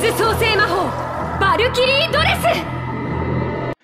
水創生魔法バルキリードレス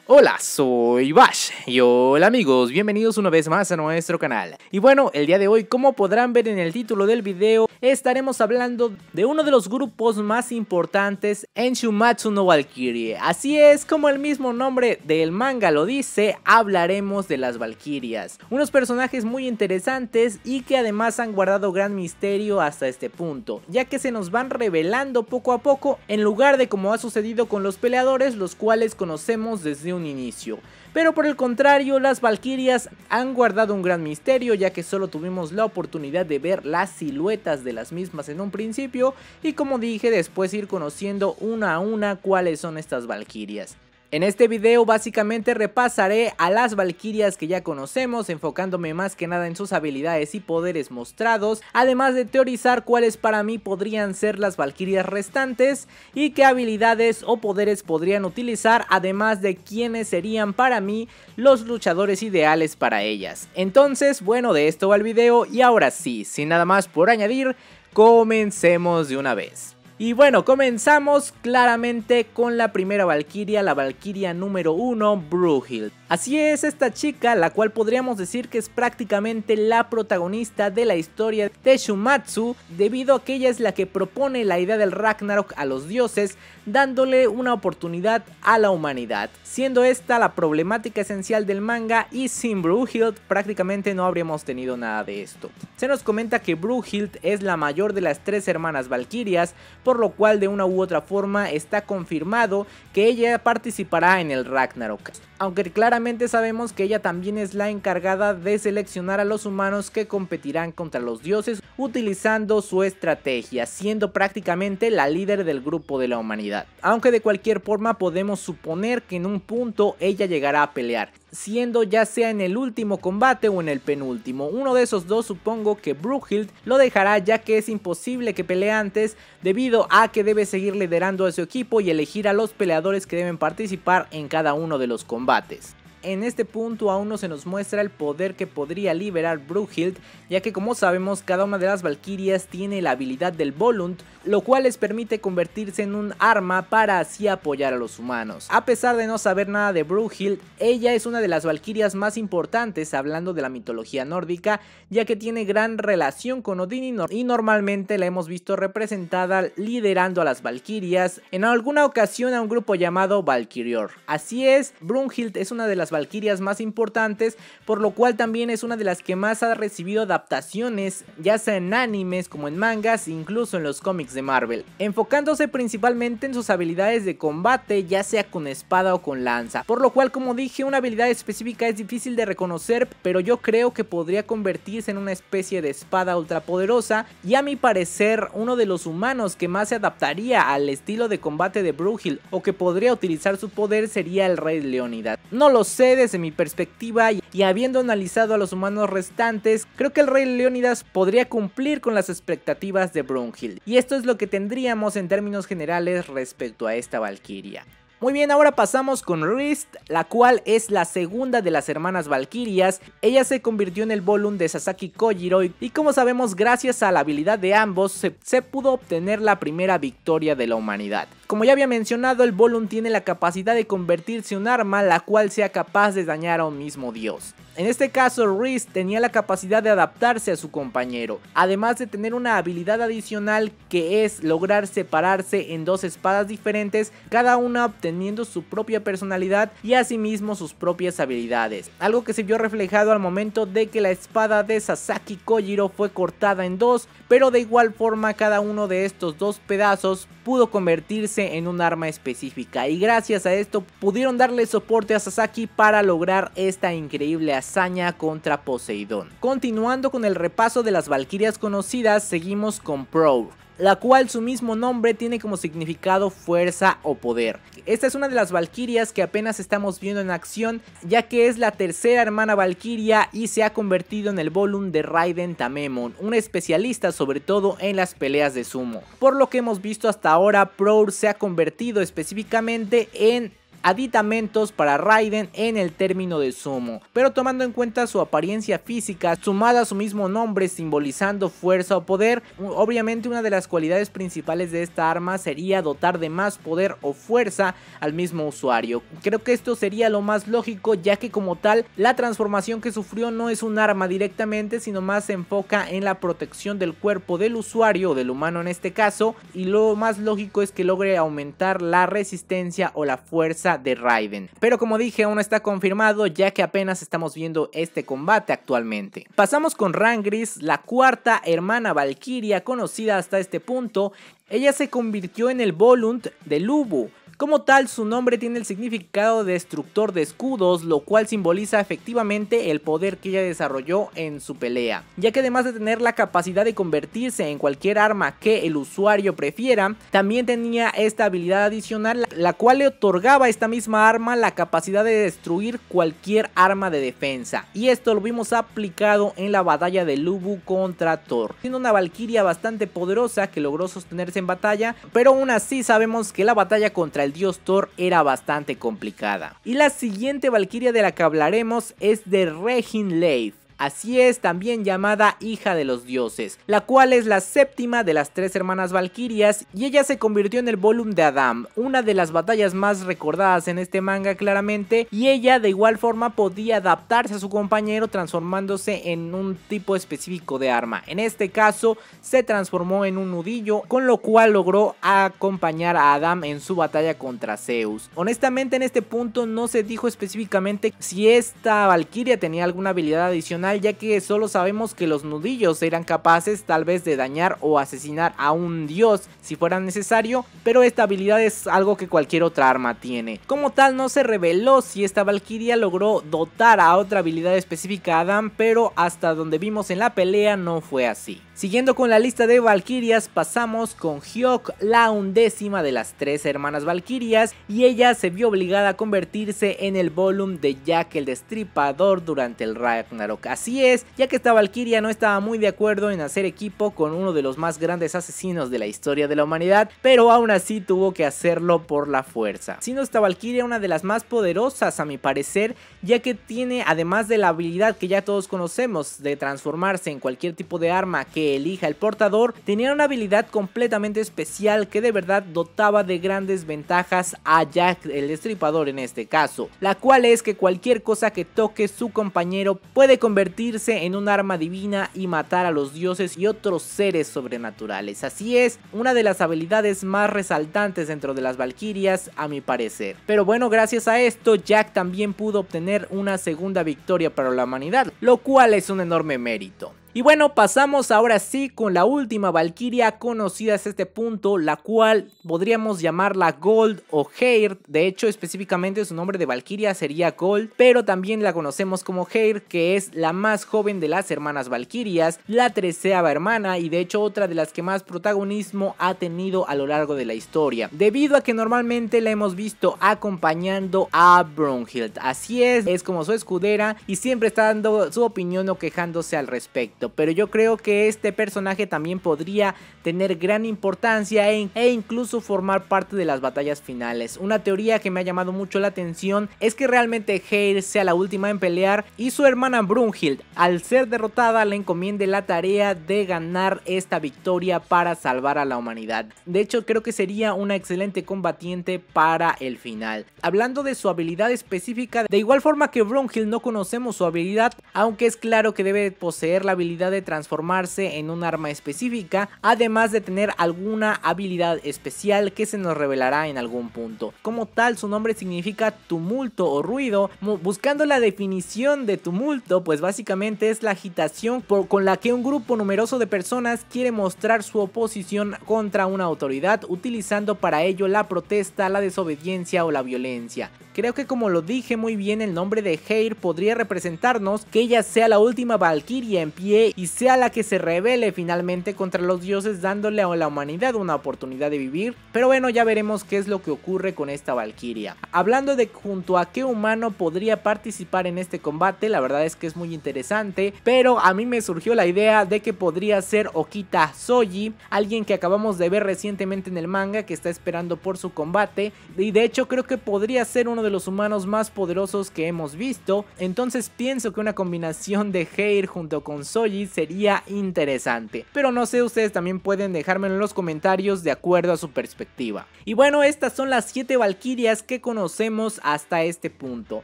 Hola, soy Bash y hola amigos, bienvenidos una vez más a nuestro canal. Y bueno, el día de hoy, como podrán ver en el título del video, estaremos hablando de uno de los grupos más importantes en Shumatsu no Valkyrie. Así es, como el mismo nombre del manga lo dice, hablaremos de las Valkyrias. Unos personajes muy interesantes y que además han guardado gran misterio hasta este punto, ya que se nos van revelando poco a poco en lugar de como ha sucedido con los peleadores, los cuales conocemos desde un inicio. Pero por el contrario, las Valkyrias han guardado un gran misterio ya que solo tuvimos la oportunidad de ver las siluetas de las mismas en un principio y como dije después ir conociendo una a una cuáles son estas Valkyrias. En este video básicamente repasaré a las Valquirias que ya conocemos, enfocándome más que nada en sus habilidades y poderes mostrados, además de teorizar cuáles para mí podrían ser las Valkyrias restantes y qué habilidades o poderes podrían utilizar, además de quiénes serían para mí los luchadores ideales para ellas. Entonces, bueno, de esto va el video y ahora sí, sin nada más por añadir, comencemos de una vez. Y bueno, comenzamos claramente con la primera Valkyria, la Valkyria número 1, Bruhild. Así es esta chica, la cual podríamos decir que es prácticamente la protagonista de la historia de Shumatsu, debido a que ella es la que propone la idea del Ragnarok a los dioses, dándole una oportunidad a la humanidad. Siendo esta la problemática esencial del manga y sin Bruhild prácticamente no habríamos tenido nada de esto. Se nos comenta que Bruhild es la mayor de las tres hermanas Valkyrias, por lo cual de una u otra forma está confirmado que ella participará en el Ragnarok aunque claramente sabemos que ella también es la encargada de seleccionar a los humanos que competirán contra los dioses utilizando su estrategia, siendo prácticamente la líder del grupo de la humanidad. Aunque de cualquier forma podemos suponer que en un punto ella llegará a pelear, siendo ya sea en el último combate o en el penúltimo. Uno de esos dos supongo que Brookhild lo dejará ya que es imposible que pelee antes debido a que debe seguir liderando a su equipo y elegir a los peleadores que deben participar en cada uno de los combates combates en este punto aún no se nos muestra el poder que podría liberar Brughild, ya que como sabemos cada una de las Valkirias tiene la habilidad del Volunt, lo cual les permite convertirse en un arma para así apoyar a los humanos. A pesar de no saber nada de Brughild, ella es una de las Valkirias más importantes hablando de la mitología nórdica, ya que tiene gran relación con Odin y, normalmente la hemos visto representada liderando a las Valkirias, en alguna ocasión a un grupo llamado Valkyrior. Así es, Brunhild es una de las valquirias más importantes, por lo cual también es una de las que más ha recibido adaptaciones, ya sea en animes como en mangas, incluso en los cómics de Marvel, enfocándose principalmente en sus habilidades de combate, ya sea con espada o con lanza, por lo cual como dije una habilidad específica es difícil de reconocer, pero yo creo que podría convertirse en una especie de espada ultrapoderosa y a mi parecer uno de los humanos que más se adaptaría al estilo de combate de Brugil o que podría utilizar su poder sería el rey Leonidas, No lo sé, desde mi perspectiva y habiendo analizado a los humanos restantes, creo que el rey Leónidas podría cumplir con las expectativas de Brunhild. Y esto es lo que tendríamos en términos generales respecto a esta Valquiria. Muy bien, ahora pasamos con Rist, la cual es la segunda de las hermanas Valkyrias. Ella se convirtió en el Volum de Sasaki Kojiro y como sabemos gracias a la habilidad de ambos se, pudo obtener la primera victoria de la humanidad. Como ya había mencionado, el Volum tiene la capacidad de convertirse en un arma la cual sea capaz de dañar a un mismo dios. En este caso, Reese tenía la capacidad de adaptarse a su compañero, además de tener una habilidad adicional que es lograr separarse en dos espadas diferentes, cada una obteniendo su propia personalidad y asimismo sus propias habilidades, algo que se vio reflejado al momento de que la espada de Sasaki Kojiro fue cortada en dos, pero de igual forma cada uno de estos dos pedazos pudo convertirse en un arma específica y gracias a esto pudieron darle soporte a Sasaki para lograr esta increíble hazaña contra Poseidón. Continuando con el repaso de las valquirias conocidas, seguimos con prow la cual su mismo nombre tiene como significado fuerza o poder. Esta es una de las Valquirias que apenas estamos viendo en acción, ya que es la tercera hermana Valquiria y se ha convertido en el volumen de Raiden Tamemon, un especialista sobre todo en las peleas de sumo. Por lo que hemos visto hasta ahora, Prour se ha convertido específicamente en aditamentos para Raiden en el término de sumo, pero tomando en cuenta su apariencia física sumada a su mismo nombre simbolizando fuerza o poder, obviamente una de las cualidades principales de esta arma sería dotar de más poder o fuerza al mismo usuario. Creo que esto sería lo más lógico ya que como tal la transformación que sufrió no es un arma directamente sino más se enfoca en la protección del cuerpo del usuario del humano en este caso y lo más lógico es que logre aumentar la resistencia o la fuerza de Raiden. Pero como dije, aún no está confirmado ya que apenas estamos viendo este combate actualmente. Pasamos con Rangris, la cuarta hermana Valkyria conocida hasta este punto. Ella se convirtió en el Volunt de Lubu, como tal, su nombre tiene el significado de destructor de escudos, lo cual simboliza efectivamente el poder que ella desarrolló en su pelea, ya que además de tener la capacidad de convertirse en cualquier arma que el usuario prefiera, también tenía esta habilidad adicional, la cual le otorgaba a esta misma arma la capacidad de destruir cualquier arma de defensa, y esto lo vimos aplicado en la batalla de Lubu contra Thor, siendo una valquiria bastante poderosa que logró sostenerse en batalla, pero aún así sabemos que la batalla contra el dios Thor era bastante complicada. Y la siguiente Valquiria de la que hablaremos es de Regin Leith. Así es, también llamada Hija de los Dioses, la cual es la séptima de las tres hermanas valquirias y ella se convirtió en el volumen de Adam, una de las batallas más recordadas en este manga claramente, y ella de igual forma podía adaptarse a su compañero transformándose en un tipo específico de arma. En este caso, se transformó en un nudillo, con lo cual logró acompañar a Adam en su batalla contra Zeus. Honestamente en este punto no se dijo específicamente si esta valquiria tenía alguna habilidad adicional ya que solo sabemos que los nudillos eran capaces tal vez de dañar o asesinar a un dios si fuera necesario, pero esta habilidad es algo que cualquier otra arma tiene. Como tal no se reveló si esta Valquiria logró dotar a otra habilidad específica a Adam, pero hasta donde vimos en la pelea no fue así. Siguiendo con la lista de Valquirias, pasamos con Hyok, la undécima de las tres hermanas Valquirias, y ella se vio obligada a convertirse en el volumen de Jack el Destripador durante el Ragnarok Así es, ya que esta Valkyria no estaba muy de acuerdo en hacer equipo con uno de los más grandes asesinos de la historia de la humanidad, pero aún así tuvo que hacerlo por la fuerza. Siendo esta Valkyria una de las más poderosas a mi parecer, ya que tiene además de la habilidad que ya todos conocemos de transformarse en cualquier tipo de arma que elija el portador, tenía una habilidad completamente especial que de verdad dotaba de grandes ventajas a Jack el Destripador en este caso, la cual es que cualquier cosa que toque su compañero puede convertirse convertirse en un arma divina y matar a los dioses y otros seres sobrenaturales. Así es, una de las habilidades más resaltantes dentro de las Valkyrias, a mi parecer. Pero bueno, gracias a esto, Jack también pudo obtener una segunda victoria para la humanidad, lo cual es un enorme mérito. Y bueno, pasamos ahora sí con la última Valkyria conocida hasta este punto, la cual podríamos llamarla Gold o Hair. De hecho, específicamente su nombre de Valkyria sería Gold, pero también la conocemos como Hair, que es la más joven de las hermanas Valkyrias, la treceava hermana y de hecho otra de las que más protagonismo ha tenido a lo largo de la historia. Debido a que normalmente la hemos visto acompañando a Brunhild. Así es, es como su escudera y siempre está dando su opinión o quejándose al respecto pero yo creo que este personaje también podría tener gran importancia e, e incluso formar parte de las batallas finales. Una teoría que me ha llamado mucho la atención es que realmente Heir sea la última en pelear y su hermana Brunhild, al ser derrotada, le encomiende la tarea de ganar esta victoria para salvar a la humanidad. De hecho, creo que sería una excelente combatiente para el final. Hablando de su habilidad específica, de igual forma que Brunhild no conocemos su habilidad, aunque es claro que debe poseer la habilidad de transformarse en un arma específica, además de tener alguna habilidad especial que se nos revelará en algún punto. Como tal, su nombre significa tumulto o ruido. Buscando la definición de tumulto, pues básicamente es la agitación con la que un grupo numeroso de personas quiere mostrar su oposición contra una autoridad, utilizando para ello la protesta, la desobediencia o la violencia. Creo que como lo dije muy bien el nombre de Heir podría representarnos que ella sea la última Valkyria en pie y sea la que se revele finalmente contra los dioses dándole a la humanidad una oportunidad de vivir, pero bueno ya veremos qué es lo que ocurre con esta Valkyria. Hablando de junto a qué humano podría participar en este combate, la verdad es que es muy interesante, pero a mí me surgió la idea de que podría ser Okita Soji, alguien que acabamos de ver recientemente en el manga que está esperando por su combate y de hecho creo que podría ser uno de los humanos más poderosos que hemos visto, entonces pienso que una combinación de Heir junto con Soji sería interesante. Pero no sé, ustedes también pueden dejármelo en los comentarios de acuerdo a su perspectiva. Y bueno, estas son las 7 Valkyrias que conocemos hasta este punto.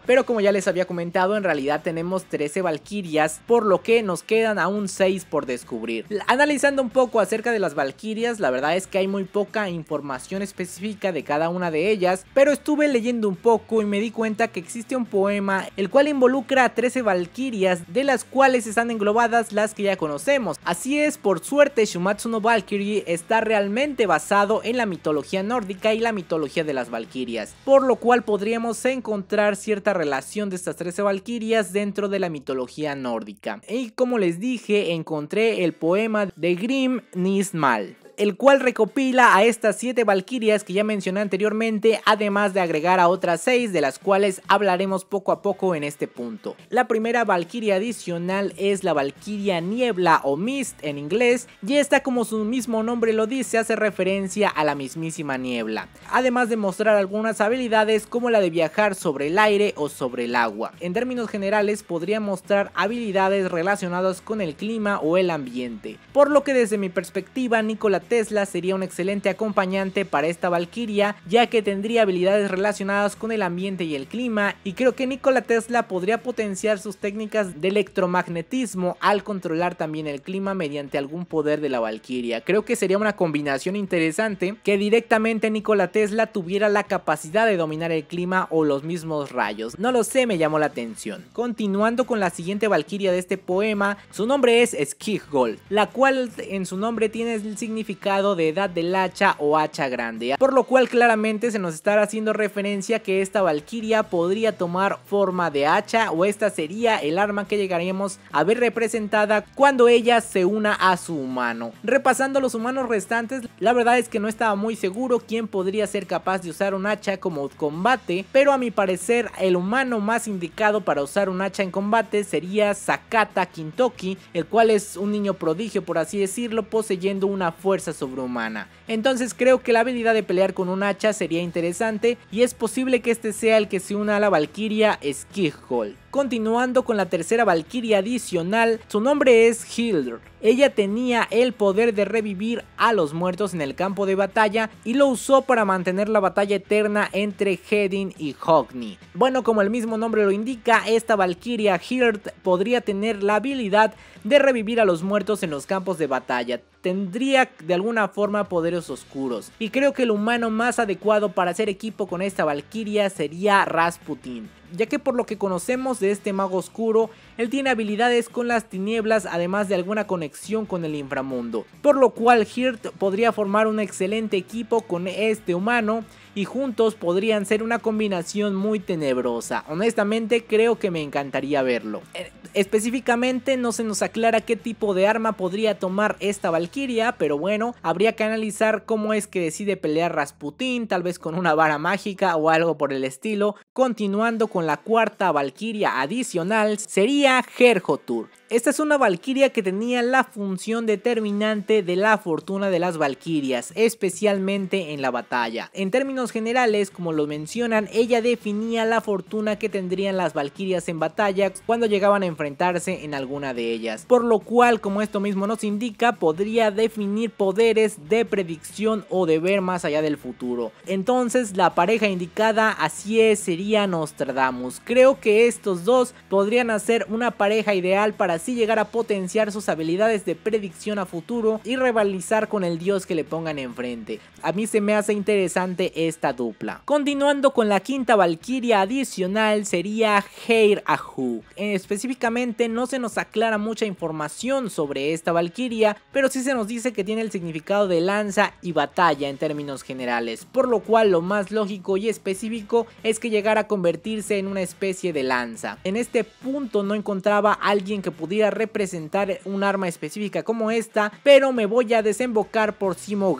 Pero como ya les había comentado, en realidad tenemos 13 Valkyrias, por lo que nos quedan aún 6 por descubrir. Analizando un poco acerca de las Valkyrias, la verdad es que hay muy poca información específica de cada una de ellas, pero estuve leyendo un poco y me di cuenta que existe un poema el cual involucra a 13 valquirias de las cuales están englobadas las que ya conocemos. Así es, por suerte Shumatsu no Valkyrie está realmente basado en la mitología nórdica y la mitología de las valquirias, por lo cual podríamos encontrar cierta relación de estas 13 valquirias dentro de la mitología nórdica. Y como les dije, encontré el poema de Grimm Nismal el cual recopila a estas 7 Valquirias que ya mencioné anteriormente, además de agregar a otras 6 de las cuales hablaremos poco a poco en este punto. La primera Valquiria adicional es la Valquiria Niebla o Mist en inglés, y esta como su mismo nombre lo dice hace referencia a la mismísima niebla, además de mostrar algunas habilidades como la de viajar sobre el aire o sobre el agua. En términos generales podría mostrar habilidades relacionadas con el clima o el ambiente, por lo que desde mi perspectiva Nicolás. Tesla sería un excelente acompañante para esta Valkyria, ya que tendría habilidades relacionadas con el ambiente y el clima, y creo que Nikola Tesla podría potenciar sus técnicas de electromagnetismo al controlar también el clima mediante algún poder de la Valkyria. Creo que sería una combinación interesante que directamente Nikola Tesla tuviera la capacidad de dominar el clima o los mismos rayos. No lo sé, me llamó la atención. Continuando con la siguiente Valkyria de este poema, su nombre es Skiggold, la cual en su nombre tiene el significado de edad del hacha o hacha grande, ¿ah? por lo cual claramente se nos estará haciendo referencia que esta valquiria podría tomar forma de hacha o esta sería el arma que llegaríamos a ver representada cuando ella se una a su humano. Repasando los humanos restantes, la verdad es que no estaba muy seguro quién podría ser capaz de usar un hacha como combate, pero a mi parecer el humano más indicado para usar un hacha en combate sería Sakata Kintoki, el cual es un niño prodigio por así decirlo, poseyendo una fuerza sobrehumana. Entonces creo que la habilidad de pelear con un hacha sería interesante y es posible que este sea el que se una a la Valkyria Skirhold. Continuando con la tercera valquiria adicional, su nombre es Hildr Ella tenía el poder de revivir a los muertos en el campo de batalla y lo usó para mantener la batalla eterna entre Hedin y Hogni. Bueno, como el mismo nombre lo indica, esta valquiria Hildr podría tener la habilidad de revivir a los muertos en los campos de batalla. Tendría de alguna forma poderes oscuros y creo que el humano más adecuado para hacer equipo con esta valquiria sería Rasputin ya que por lo que conocemos de este mago oscuro, él tiene habilidades con las tinieblas además de alguna conexión con el inframundo, por lo cual Hirt podría formar un excelente equipo con este humano y juntos podrían ser una combinación muy tenebrosa. Honestamente creo que me encantaría verlo. Eh, específicamente no se nos aclara qué tipo de arma podría tomar esta Valkyria, pero bueno, habría que analizar cómo es que decide pelear Rasputin, tal vez con una vara mágica o algo por el estilo. Continuando con la cuarta Valkyria adicional sería Gerhotur Esta es una valquiria que tenía la función determinante de la fortuna de las valquirias, especialmente en la batalla. En términos generales, como lo mencionan, ella definía la fortuna que tendrían las valquirias en batalla cuando llegaban a enfrentarse en alguna de ellas, por lo cual, como esto mismo nos indica, podría definir poderes de predicción o de ver más allá del futuro. Entonces, la pareja indicada, así es, sería Nostradamus. Creo que estos dos podrían hacer una pareja ideal para así llegar a potenciar sus habilidades de predicción a futuro y rivalizar con el dios que le pongan enfrente. A mí se me hace interesante esta dupla. Continuando con la quinta valquiria adicional sería Heir Ahu. Específicamente no se nos aclara mucha información sobre esta valquiria, pero sí se nos dice que tiene el significado de lanza y batalla en términos generales, por lo cual lo más lógico y específico es que llegara a convertirse en una especie de lanza. En este punto no encontraba a alguien que pudiera representar un arma específica como esta, pero me voy a desembocar por Simo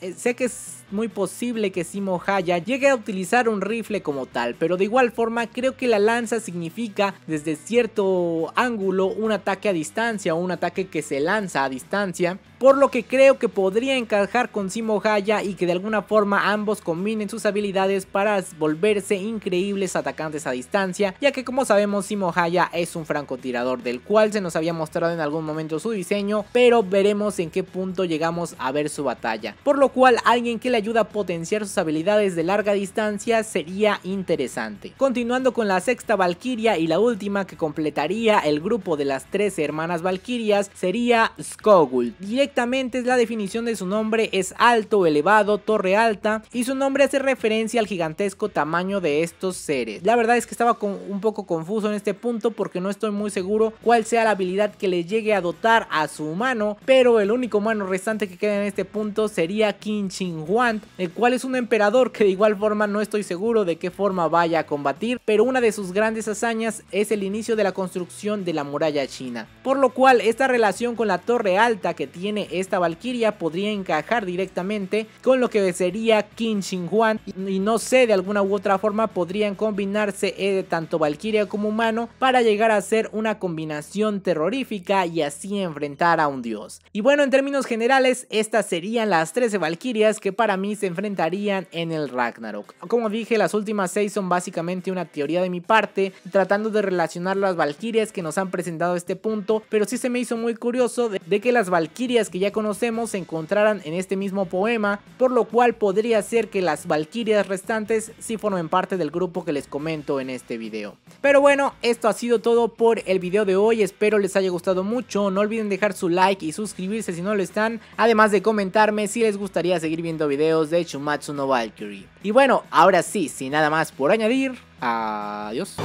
eh, Sé que es muy posible que Simo Haya llegue a utilizar un rifle como tal, pero de igual forma creo que la lanza significa desde cierto ángulo un ataque a distancia o un ataque que se lanza a distancia, por lo que creo que podría encajar con Simo Haya y que de alguna forma ambos combinen sus habilidades para volverse increíbles atacantes a distancia, ya que como sabemos Simo Haya es un francotirador del cual se nos había mostrado en algún momento su diseño, pero veremos en qué punto llegamos a ver su batalla, por lo cual alguien que la ayuda a potenciar sus habilidades de larga distancia sería interesante. Continuando con la sexta Valkyria y la última que completaría el grupo de las tres hermanas Valkyrias sería Skogul. Directamente es la definición de su nombre es alto, elevado, torre alta y su nombre hace referencia al gigantesco tamaño de estos seres. La verdad es que estaba un poco confuso en este punto porque no estoy muy seguro cuál sea la habilidad que le llegue a dotar a su humano, pero el único humano restante que queda en este punto sería Qin el cual es un emperador que de igual forma no estoy seguro de qué forma vaya a combatir, pero una de sus grandes hazañas es el inicio de la construcción de la muralla china, por lo cual esta relación con la torre alta que tiene esta Valquiria podría encajar directamente con lo que sería Qin Shi y no sé, de alguna u otra forma podrían combinarse de eh, tanto Valquiria como humano para llegar a ser una combinación terrorífica y así enfrentar a un dios. Y bueno, en términos generales, estas serían las 13 Valquirias que para a mí se enfrentarían en el Ragnarok. Como dije, las últimas seis son básicamente una teoría de mi parte, tratando de relacionar las Valkyrias que nos han presentado a este punto, pero sí se me hizo muy curioso de, que las Valkyrias que ya conocemos se encontraran en este mismo poema, por lo cual podría ser que las Valkyrias restantes sí formen parte del grupo que les comento en este video. Pero bueno, esto ha sido todo por el video de hoy, espero les haya gustado mucho, no olviden dejar su like y suscribirse si no lo están, además de comentarme si les gustaría seguir viendo videos de Shumatsu no Valkyrie. Y bueno, ahora sí, sin nada más por añadir, adiós.